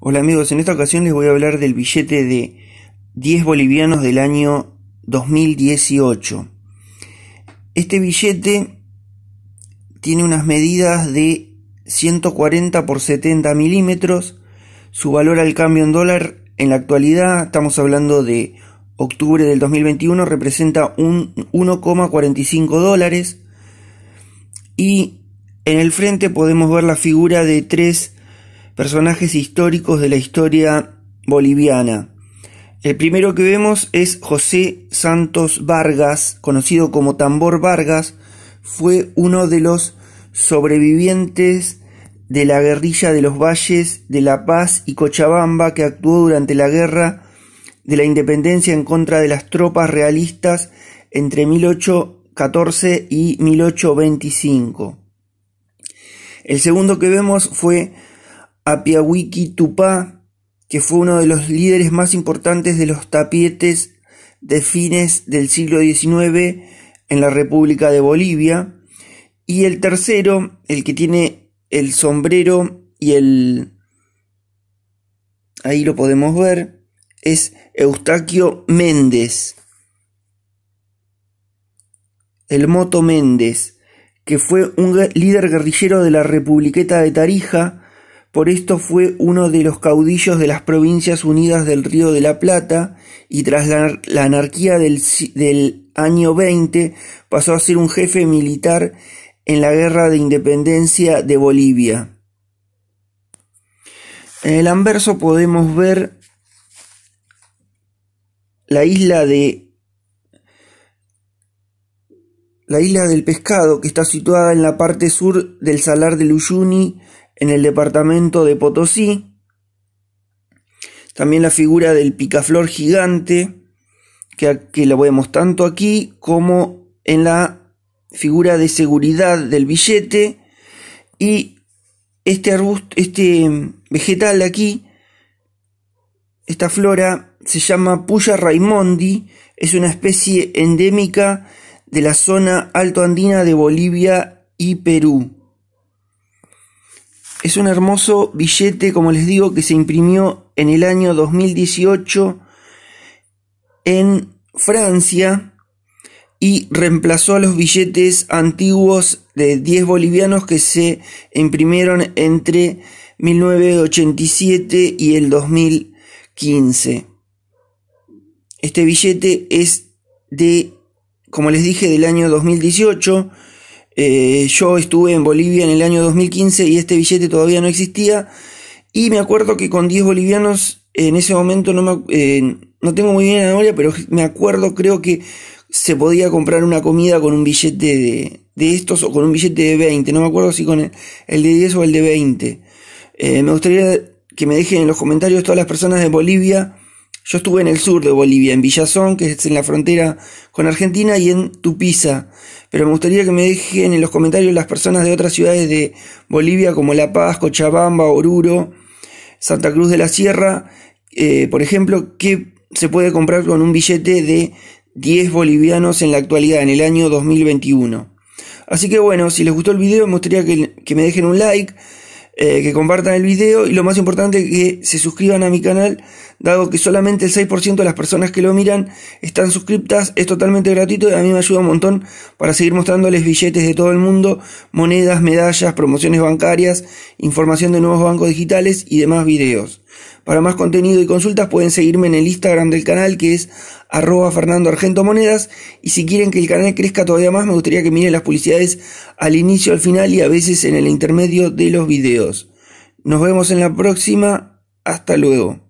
Hola amigos, en esta ocasión les voy a hablar del billete de 10 bolivianos del año 2018. Este billete tiene unas medidas de 140 por 70 milímetros. Su valor al cambio en dólar en la actualidad, estamos hablando de octubre del 2021, representa un 1,45 dólares. Y en el frente podemos ver la figura de tres personajes históricos de la historia boliviana. El primero que vemos es José Santos Vargas, conocido como Tambor Vargas, fue uno de los sobrevivientes de la guerrilla de los valles de La Paz y Cochabamba que actuó durante la guerra de la independencia en contra de las tropas realistas entre 1814 y 1825. El segundo que vemos fue Apiawiki Tupá, que fue uno de los líderes más importantes de los tapietes de fines del siglo XIX en la República de Bolivia. Y el tercero, el que tiene el sombrero y el... Ahí lo podemos ver, es Eustaquio Méndez. El Moto Méndez, que fue un líder guerrillero de la Republiqueta de Tarija, por esto fue uno de los caudillos de las Provincias Unidas del Río de la Plata y tras la, anarquía del, año 20 pasó a ser un jefe militar en la Guerra de Independencia de Bolivia. En el anverso podemos ver la isla de la isla del pescado que está situada en la parte sur del salar de Uyuni en el departamento de Potosí. También la figura del picaflor gigante, que, la vemos tanto aquí como en la figura de seguridad del billete. Y este arbusto, este vegetal aquí, esta flora se llama Puya raimondi, es una especie endémica de la zona altoandina de Bolivia y Perú. Es un hermoso billete, como les digo, que se imprimió en el año 2018 en Francia y reemplazó a los billetes antiguos de 10 bolivianos que se imprimieron entre 1987 y el 2015. Este billete es de, como les dije, del año 2018 eh, yo estuve en Bolivia en el año 2015 y este billete todavía no existía. Y me acuerdo que con 10 bolivianos, en ese momento no, me, eh, no tengo muy bien la memoria, pero me acuerdo, creo que se podía comprar una comida con un billete de, estos o con un billete de 20. No me acuerdo si con el, de 10 o el de 20. Eh, me gustaría que me dejen en los comentarios todas las personas de Bolivia yo estuve en el sur de Bolivia, en Villazón, que es en la frontera con Argentina, y en Tupiza. Pero me gustaría que me dejen en los comentarios las personas de otras ciudades de Bolivia, como La Paz, Cochabamba, Oruro, Santa Cruz de la Sierra, eh, por ejemplo, que se puede comprar con un billete de 10 bolivianos en la actualidad, en el año 2021. Así que bueno, si les gustó el video, me gustaría que me dejen un like, eh, que compartan el video y lo más importante que se suscriban a mi canal, dado que solamente el 6% de las personas que lo miran están suscriptas, es totalmente gratuito y a mí me ayuda un montón para seguir mostrándoles billetes de todo el mundo, monedas, medallas, promociones bancarias, información de nuevos bancos digitales y demás videos. Para más contenido y consultas pueden seguirme en el Instagram del canal que es arroba Argento Monedas y si quieren que el canal crezca todavía más me gustaría que miren las publicidades al inicio, al final y a veces en el intermedio de los videos. Nos vemos en la próxima. Hasta luego.